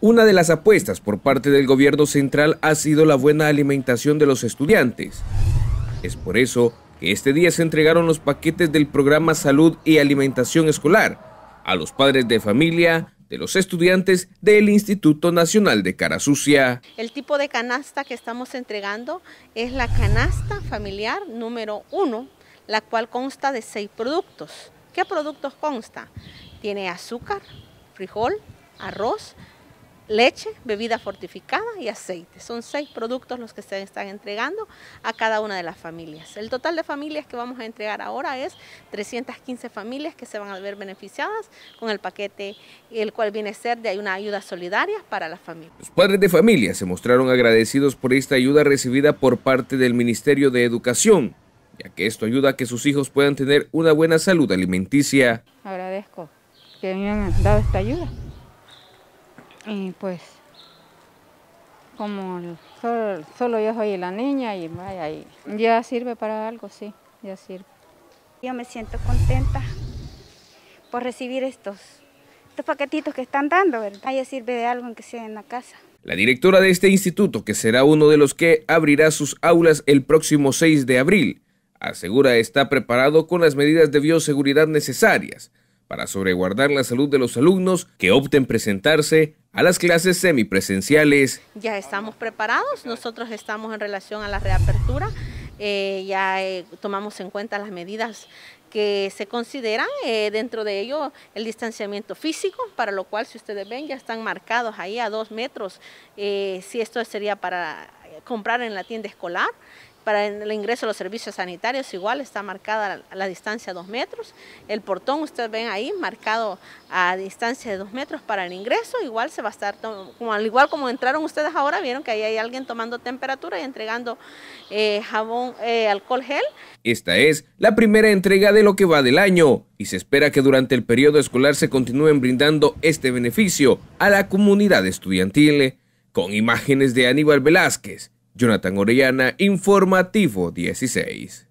Una de las apuestas por parte del gobierno central ha sido la buena alimentación de los estudiantes. Es por eso que este día se entregaron los paquetes del programa Salud y Alimentación Escolar a los padres de familia, de los estudiantes del Instituto Nacional de Cara Sucia. El tipo de canasta que estamos entregando es la canasta familiar número uno, la cual consta de seis productos. ¿Qué productos consta? Tiene azúcar, frijol, arroz, leche, bebida fortificada y aceite. Son seis productos los que se están entregando a cada una de las familias. El total de familias que vamos a entregar ahora es 315 familias que se van a ver beneficiadas con el paquete, el cual viene a ser de una ayuda solidaria para las familias. Los padres de familia se mostraron agradecidos por esta ayuda recibida por parte del Ministerio de Educación, ya que esto ayuda a que sus hijos puedan tener una buena salud alimenticia. Agradezco que me han dado esta ayuda. Y pues, como solo, yo soy la niña y vaya, ya sirve para algo, sí, ya sirve. Yo me siento contenta por recibir estos, paquetitos que están dando, ¿verdad? Ya sirve de algo en que sea en la casa. La directora de este instituto, que será uno de los que abrirá sus aulas el próximo 6 de abril, asegura está preparado con las medidas de bioseguridad necesarias para sobreguardar la salud de los alumnos que opten presentarse a las clases semipresenciales. Ya estamos preparados, nosotros estamos en relación a la reapertura, eh, ya eh, tomamos en cuenta las medidas que se consideran, eh, dentro de ello el distanciamiento físico, para lo cual si ustedes ven ya están marcados ahí a dos metros, si esto sería para comprar en la tienda escolar, para el ingreso a los servicios sanitarios igual está marcada la, la distancia dos metros. El portón, ustedes ven ahí, marcado a distancia de dos metros para el ingreso. Igual se va a estar, como, al igual como entraron ustedes ahora, vieron que ahí hay alguien tomando temperatura y entregando eh, jabón, eh, alcohol gel. Esta es la primera entrega de lo que va del año y se espera que durante el periodo escolar se continúen brindando este beneficio a la comunidad estudiantil. Con imágenes de Aníbal Velázquez, Jonathan Orellana, Informativo 16.